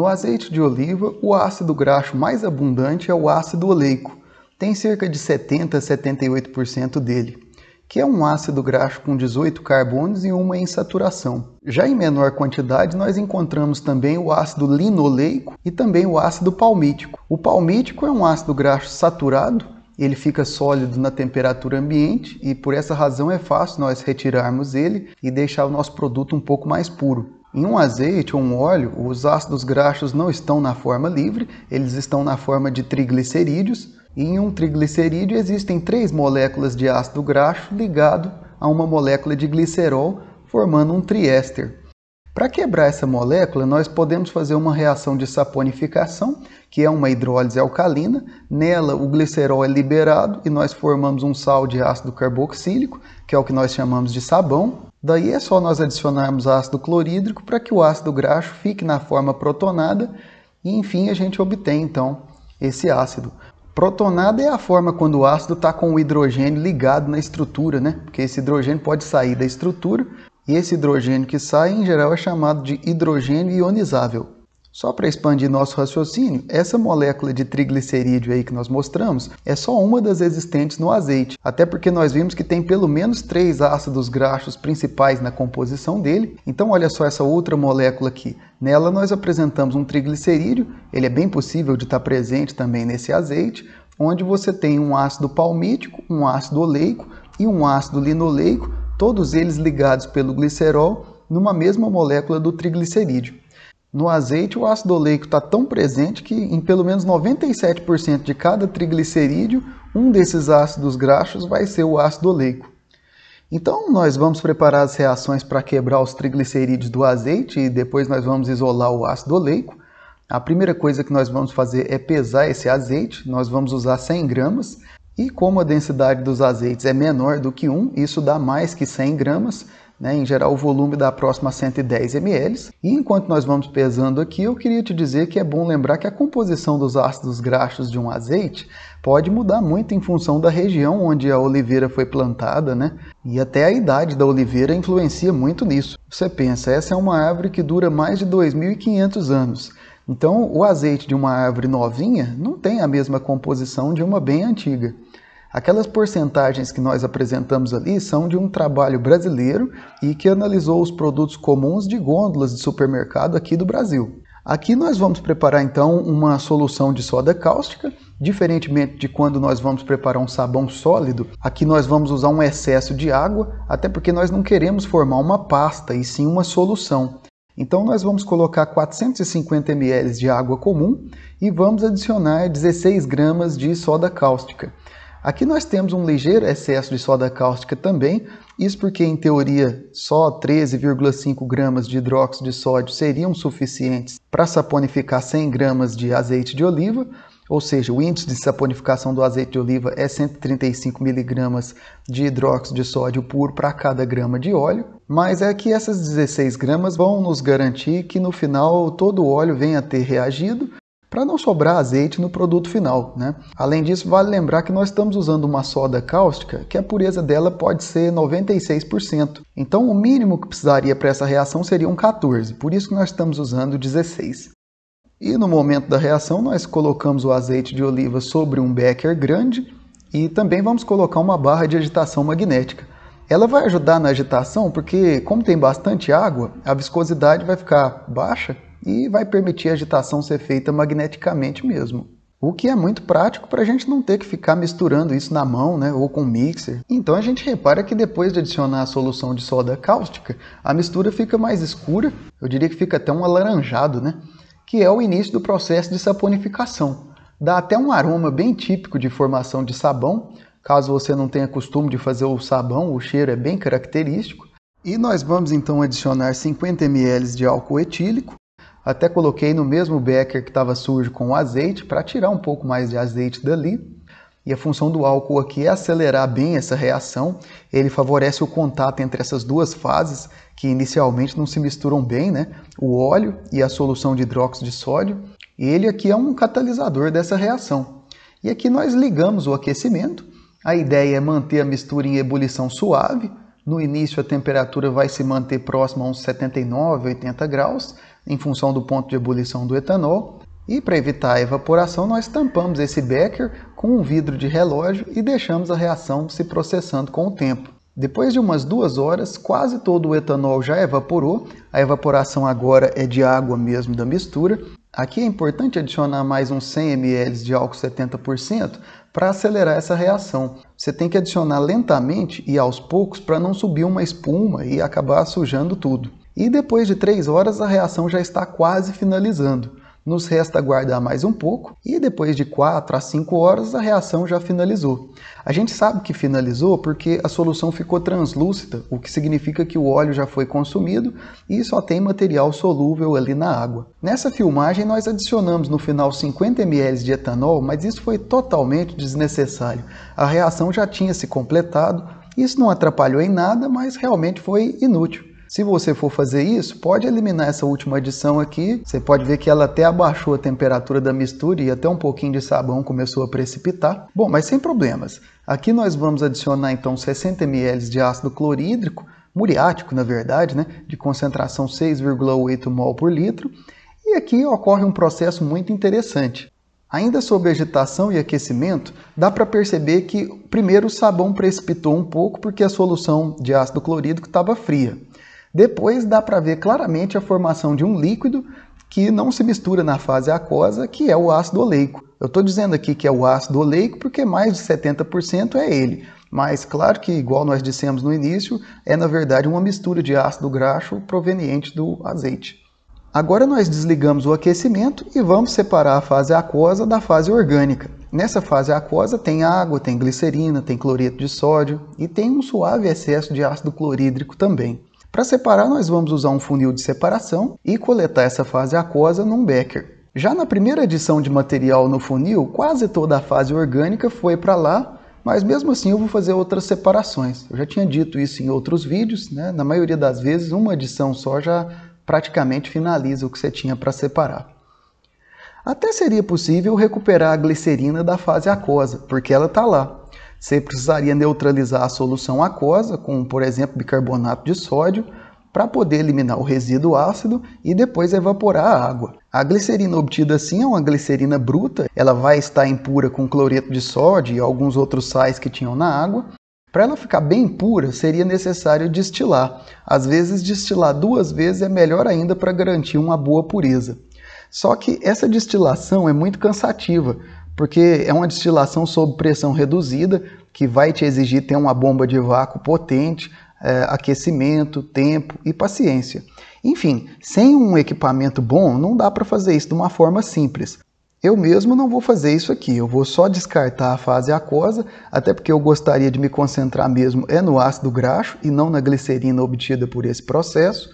No azeite de oliva, o ácido graxo mais abundante é o ácido oleico, tem cerca de 70 a 78% dele, que é um ácido graxo com 18 carbonos e uma insaturação. Já em menor quantidade, nós encontramos também o ácido linoleico e também o ácido palmítico. O palmítico é um ácido graxo saturado, ele fica sólido na temperatura ambiente e por essa razão é fácil nós retirarmos ele e deixar o nosso produto um pouco mais puro. Em um azeite ou um óleo, os ácidos graxos não estão na forma livre, eles estão na forma de triglicerídeos. E em um triglicerídeo existem três moléculas de ácido graxo ligado a uma molécula de glicerol, formando um triéster. Para quebrar essa molécula, nós podemos fazer uma reação de saponificação, que é uma hidrólise alcalina. Nela, o glicerol é liberado e nós formamos um sal de ácido carboxílico, que é o que nós chamamos de sabão. Daí é só nós adicionarmos ácido clorídrico para que o ácido graxo fique na forma protonada e, enfim, a gente obtém, então, esse ácido. Protonada é a forma quando o ácido está com o hidrogênio ligado na estrutura, né? Porque esse hidrogênio pode sair da estrutura e esse hidrogênio que sai, em geral, é chamado de hidrogênio ionizável. Só para expandir nosso raciocínio, essa molécula de triglicerídeo aí que nós mostramos é só uma das existentes no azeite, até porque nós vimos que tem pelo menos três ácidos graxos principais na composição dele. Então olha só essa outra molécula aqui. Nela nós apresentamos um triglicerídeo, ele é bem possível de estar presente também nesse azeite, onde você tem um ácido palmítico, um ácido oleico e um ácido linoleico, todos eles ligados pelo glicerol numa mesma molécula do triglicerídeo. No azeite, o ácido oleico está tão presente que em pelo menos 97% de cada triglicerídeo, um desses ácidos graxos vai ser o ácido oleico. Então, nós vamos preparar as reações para quebrar os triglicerídeos do azeite e depois nós vamos isolar o ácido oleico. A primeira coisa que nós vamos fazer é pesar esse azeite, nós vamos usar 100 gramas. E como a densidade dos azeites é menor do que 1, isso dá mais que 100 gramas, né, em geral o volume dá próximo a 110 ml. E enquanto nós vamos pesando aqui, eu queria te dizer que é bom lembrar que a composição dos ácidos graxos de um azeite pode mudar muito em função da região onde a oliveira foi plantada, né? E até a idade da oliveira influencia muito nisso. Você pensa, essa é uma árvore que dura mais de 2.500 anos. Então, o azeite de uma árvore novinha não tem a mesma composição de uma bem antiga. Aquelas porcentagens que nós apresentamos ali são de um trabalho brasileiro e que analisou os produtos comuns de gôndolas de supermercado aqui do Brasil. Aqui nós vamos preparar então uma solução de soda cáustica. Diferentemente de quando nós vamos preparar um sabão sólido, aqui nós vamos usar um excesso de água, até porque nós não queremos formar uma pasta e sim uma solução. Então nós vamos colocar 450 ml de água comum e vamos adicionar 16 gramas de soda cáustica. Aqui nós temos um ligeiro excesso de soda cáustica também, isso porque, em teoria, só 13,5 gramas de hidróxido de sódio seriam suficientes para saponificar 100 gramas de azeite de oliva, ou seja, o índice de saponificação do azeite de oliva é 135 miligramas de hidróxido de sódio puro para cada grama de óleo, mas é que essas 16 gramas vão nos garantir que no final todo o óleo venha a ter reagido para não sobrar azeite no produto final. Né? Além disso, vale lembrar que nós estamos usando uma soda cáustica que a pureza dela pode ser 96%. Então, o mínimo que precisaria para essa reação seria um 14, por isso que nós estamos usando 16. E no momento da reação, nós colocamos o azeite de oliva sobre um becker grande e também vamos colocar uma barra de agitação magnética. Ela vai ajudar na agitação porque, como tem bastante água, a viscosidade vai ficar baixa e vai permitir a agitação ser feita magneticamente mesmo. O que é muito prático para a gente não ter que ficar misturando isso na mão né, ou com mixer. Então a gente repara que depois de adicionar a solução de soda cáustica, a mistura fica mais escura, eu diria que fica até um alaranjado, né? que é o início do processo de saponificação. Dá até um aroma bem típico de formação de sabão, caso você não tenha costume de fazer o sabão, o cheiro é bem característico. E nós vamos então adicionar 50 ml de álcool etílico, até coloquei no mesmo becker que estava sujo com o azeite para tirar um pouco mais de azeite dali. E a função do álcool aqui é acelerar bem essa reação. Ele favorece o contato entre essas duas fases, que inicialmente não se misturam bem, né? O óleo e a solução de hidróxido de sódio. Ele aqui é um catalisador dessa reação. E aqui nós ligamos o aquecimento. A ideia é manter a mistura em ebulição suave. No início a temperatura vai se manter próxima a uns 79, 80 graus em função do ponto de ebulição do etanol. E para evitar a evaporação, nós tampamos esse becker com um vidro de relógio e deixamos a reação se processando com o tempo. Depois de umas duas horas, quase todo o etanol já evaporou. A evaporação agora é de água mesmo da mistura. Aqui é importante adicionar mais uns 100 ml de álcool 70% para acelerar essa reação. Você tem que adicionar lentamente e aos poucos para não subir uma espuma e acabar sujando tudo. E depois de 3 horas, a reação já está quase finalizando. Nos resta aguardar mais um pouco e depois de 4 a 5 horas a reação já finalizou. A gente sabe que finalizou porque a solução ficou translúcida, o que significa que o óleo já foi consumido e só tem material solúvel ali na água. Nessa filmagem nós adicionamos no final 50 ml de etanol, mas isso foi totalmente desnecessário. A reação já tinha se completado, isso não atrapalhou em nada, mas realmente foi inútil. Se você for fazer isso, pode eliminar essa última adição aqui. Você pode ver que ela até abaixou a temperatura da mistura e até um pouquinho de sabão começou a precipitar. Bom, mas sem problemas. Aqui nós vamos adicionar então 60 ml de ácido clorídrico, muriático na verdade, né, de concentração 6,8 mol por litro. E aqui ocorre um processo muito interessante. Ainda sob agitação e aquecimento, dá para perceber que primeiro o sabão precipitou um pouco porque a solução de ácido clorídrico estava fria. Depois dá para ver claramente a formação de um líquido que não se mistura na fase aquosa, que é o ácido oleico. Eu estou dizendo aqui que é o ácido oleico porque mais de 70% é ele. Mas claro que, igual nós dissemos no início, é na verdade uma mistura de ácido graxo proveniente do azeite. Agora nós desligamos o aquecimento e vamos separar a fase aquosa da fase orgânica. Nessa fase aquosa tem água, tem glicerina, tem cloreto de sódio e tem um suave excesso de ácido clorídrico também. Para separar, nós vamos usar um funil de separação e coletar essa fase aquosa num becker. Já na primeira adição de material no funil, quase toda a fase orgânica foi para lá, mas mesmo assim eu vou fazer outras separações. Eu já tinha dito isso em outros vídeos, né? na maioria das vezes uma adição só já praticamente finaliza o que você tinha para separar. Até seria possível recuperar a glicerina da fase aquosa, porque ela está lá, você precisaria neutralizar a solução aquosa com, por exemplo, bicarbonato de sódio para poder eliminar o resíduo ácido e depois evaporar a água. A glicerina obtida assim é uma glicerina bruta, ela vai estar impura com cloreto de sódio e alguns outros sais que tinham na água. Para ela ficar bem pura, seria necessário destilar. Às vezes, destilar duas vezes é melhor ainda para garantir uma boa pureza. Só que essa destilação é muito cansativa, porque é uma destilação sob pressão reduzida que vai te exigir ter uma bomba de vácuo potente, é, aquecimento, tempo e paciência. Enfim, sem um equipamento bom, não dá para fazer isso de uma forma simples. Eu mesmo não vou fazer isso aqui, eu vou só descartar a fase aquosa, até porque eu gostaria de me concentrar mesmo é no ácido graxo e não na glicerina obtida por esse processo.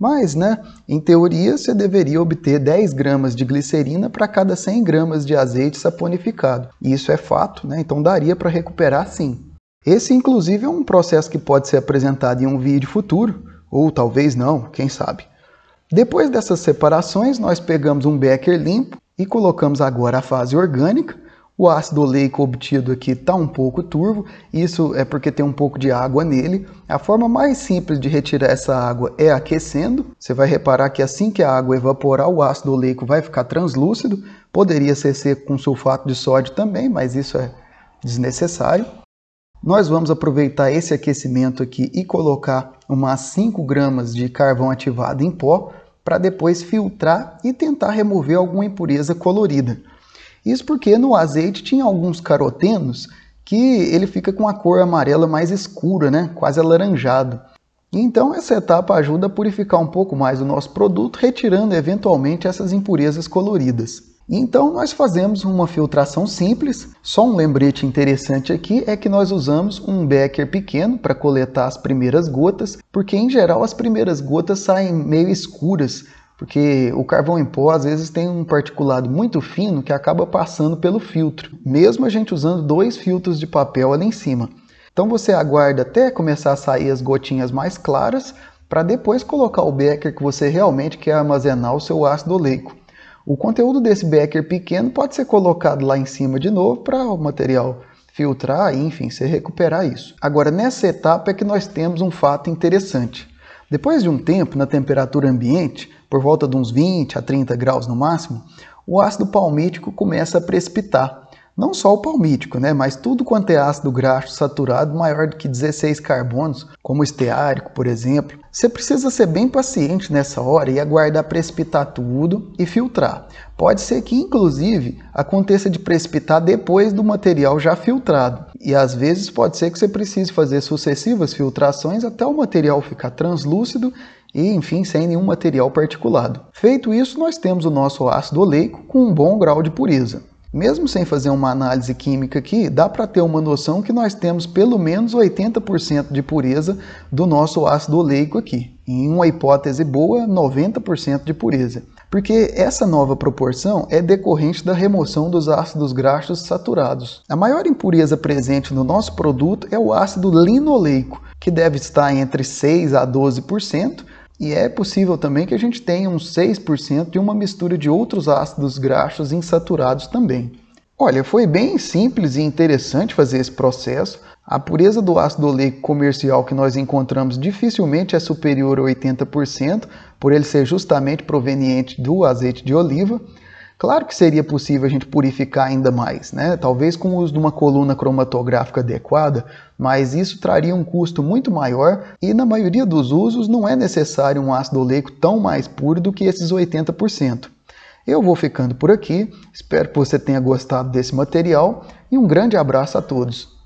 Mas, né, em teoria, você deveria obter 10 gramas de glicerina para cada 100 gramas de azeite saponificado. E isso é fato, né? então daria para recuperar sim. Esse, inclusive, é um processo que pode ser apresentado em um vídeo futuro, ou talvez não, quem sabe. Depois dessas separações, nós pegamos um becker limpo e colocamos agora a fase orgânica, o ácido oleico obtido aqui está um pouco turvo, isso é porque tem um pouco de água nele. A forma mais simples de retirar essa água é aquecendo. Você vai reparar que assim que a água evaporar, o ácido oleico vai ficar translúcido. Poderia ser seco com sulfato de sódio também, mas isso é desnecessário. Nós vamos aproveitar esse aquecimento aqui e colocar umas 5 gramas de carvão ativado em pó para depois filtrar e tentar remover alguma impureza colorida. Isso porque no azeite tinha alguns carotenos que ele fica com a cor amarela mais escura, né? quase alaranjado. Então essa etapa ajuda a purificar um pouco mais o nosso produto, retirando eventualmente essas impurezas coloridas. Então nós fazemos uma filtração simples. Só um lembrete interessante aqui é que nós usamos um becker pequeno para coletar as primeiras gotas, porque em geral as primeiras gotas saem meio escuras, porque o carvão em pó às vezes tem um particulado muito fino que acaba passando pelo filtro, mesmo a gente usando dois filtros de papel ali em cima. Então você aguarda até começar a sair as gotinhas mais claras para depois colocar o becker que você realmente quer armazenar o seu ácido oleico. O conteúdo desse becker pequeno pode ser colocado lá em cima de novo para o material filtrar, enfim, se recuperar isso. Agora nessa etapa é que nós temos um fato interessante. Depois de um tempo, na temperatura ambiente, por volta de uns 20 a 30 graus no máximo, o ácido palmítico começa a precipitar não só o palmítico, né, mas tudo quanto é ácido graxo saturado maior do que 16 carbonos, como o esteárico, por exemplo, você precisa ser bem paciente nessa hora e aguardar precipitar tudo e filtrar. Pode ser que, inclusive, aconteça de precipitar depois do material já filtrado, e às vezes pode ser que você precise fazer sucessivas filtrações até o material ficar translúcido e, enfim, sem nenhum material particulado. Feito isso, nós temos o nosso ácido oleico com um bom grau de pureza. Mesmo sem fazer uma análise química aqui, dá para ter uma noção que nós temos pelo menos 80% de pureza do nosso ácido oleico aqui. Em uma hipótese boa, 90% de pureza. Porque essa nova proporção é decorrente da remoção dos ácidos graxos saturados. A maior impureza presente no nosso produto é o ácido linoleico, que deve estar entre 6 a 12%, e é possível também que a gente tenha uns 6% de uma mistura de outros ácidos graxos insaturados também. Olha, foi bem simples e interessante fazer esse processo. A pureza do ácido oleico comercial que nós encontramos dificilmente é superior a 80%, por ele ser justamente proveniente do azeite de oliva. Claro que seria possível a gente purificar ainda mais, né? talvez com o uso de uma coluna cromatográfica adequada, mas isso traria um custo muito maior e, na maioria dos usos, não é necessário um ácido oleico tão mais puro do que esses 80%. Eu vou ficando por aqui, espero que você tenha gostado desse material e um grande abraço a todos.